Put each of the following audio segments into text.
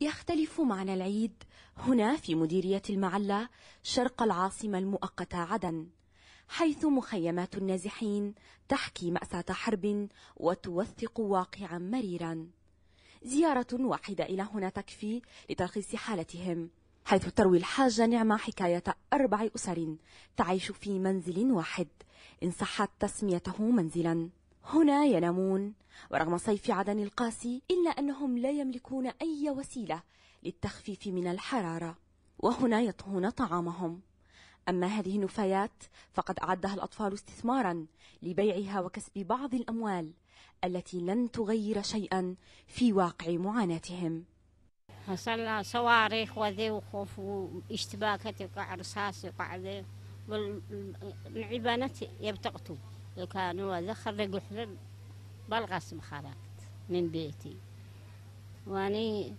يختلف معنى العيد هنا في مديرية المعلة شرق العاصمة المؤقتة عدن حيث مخيمات النازحين تحكي مأساة حرب وتوثق واقعا مريرا زيارة واحدة إلى هنا تكفي لتلخيص حالتهم حيث تروي الحاجة نعمة حكاية أربع أسر تعيش في منزل واحد إن صحت تسميته منزلا هنا ينامون ورغم صيف عدن القاسي إلا أنهم لا يملكون أي وسيلة للتخفيف من الحرارة وهنا يطهون طعامهم أما هذه النفايات فقد أعدها الأطفال استثمارا لبيعها وكسب بعض الأموال التي لن تغير شيئا في واقع معاناتهم حصلنا صواريخ وذي وخوف واشتباكات يقع رصاص يقع ذي والعبانات يبتقتوا وكان هو ذا خرج الحلم بالغصب خرجت من بيتي واني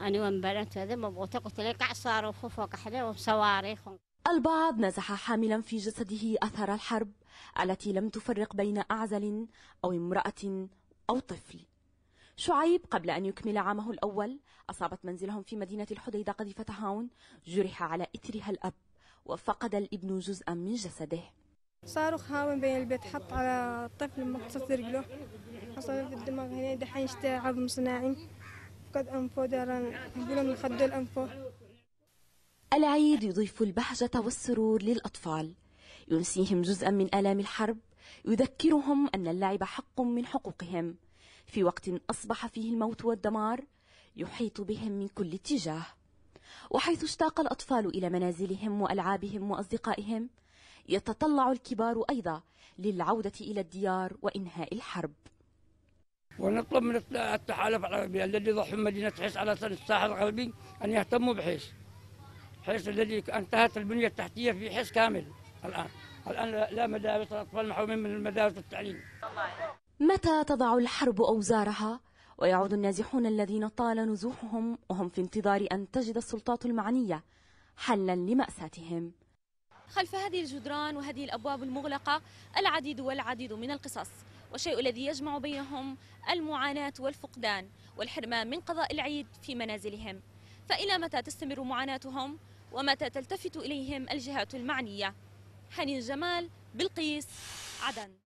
أنا وانبنت هذا مبغوت قلت لك عصار وفوق حدا وصواريخ البعض نزح حاملا في جسده أثر الحرب التي لم تفرق بين أعزل أو امرأة أو طفل شعيب قبل أن يكمل عامه الأول أصابت منزلهم في مدينة الحديدة قذيفة هاون جرح على إثرها الأب وفقد الابن جزءا من جسده صاروخ هاون بين البيت حط على الطفل مقصة رجله حصل في الدماغ هنا دحين اشتهى عظم صناعي قد أنفه دارا يقولون الخد الأنفه العيد يضيف البهجة والسرور للأطفال ينسيهم جزءا من آلام الحرب يذكرهم أن اللعب حق من حقوقهم في وقت أصبح فيه الموت والدمار يحيط بهم من كل اتجاه وحيث اشتاق الأطفال إلى منازلهم وألعابهم وأصدقائهم يتطلع الكبار أيضا للعودة إلى الديار وإنهاء الحرب ونطلب من التحالف العربي الذي ضحوا مدينة حيس على الساحل الغربي أن يهتموا بحيس حيس الذي انتهت البنية التحتية في حيس كامل الآن الآن لا مدارس الأطفال محرومين من المدارس التعليم متى تضع الحرب أوزارها ويعود النازحون الذين طال نزوحهم وهم في انتظار أن تجد السلطات المعنية حلا لمأساتهم خلف هذه الجدران وهذه الأبواب المغلقة العديد والعديد من القصص والشيء الذي يجمع بينهم المعاناة والفقدان والحرمان من قضاء العيد في منازلهم فإلى متى تستمر معاناتهم ومتى تلتفت إليهم الجهات المعنية حنين جمال بلقيس عدن